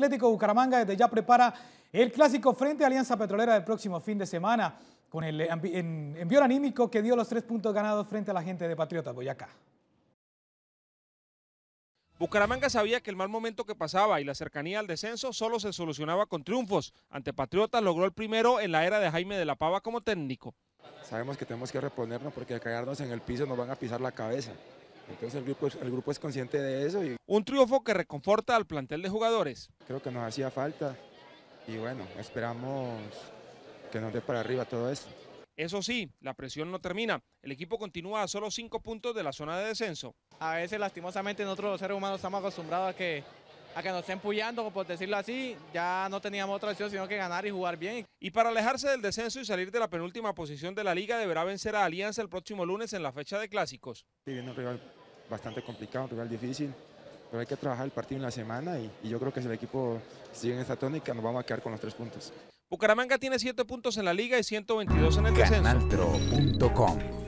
Atlético Bucaramanga desde ya prepara el clásico frente a Alianza Petrolera del próximo fin de semana con el envío anímico que dio los tres puntos ganados frente a la gente de Patriotas Boyacá. Bucaramanga sabía que el mal momento que pasaba y la cercanía al descenso solo se solucionaba con triunfos. Ante Patriotas logró el primero en la era de Jaime de la Pava como técnico. Sabemos que tenemos que reponernos porque al caernos en el piso nos van a pisar la cabeza. Entonces el grupo, el grupo es consciente de eso. Y... Un triunfo que reconforta al plantel de jugadores. Creo que nos hacía falta y bueno, esperamos que nos dé para arriba todo esto. Eso sí, la presión no termina. El equipo continúa a solo cinco puntos de la zona de descenso. A veces, lastimosamente, nosotros los seres humanos estamos acostumbrados a que, que nos estén puyando, por decirlo así. Ya no teníamos otra opción sino que ganar y jugar bien. Y para alejarse del descenso y salir de la penúltima posición de la liga, deberá vencer a Alianza el próximo lunes en la fecha de clásicos bastante complicado, un rival difícil, pero hay que trabajar el partido en la semana y, yo creo que si el equipo sigue en esta tónica nos vamos a quedar con los tres puntos. Bucaramanga tiene siete puntos en la liga y 122 en el descenso.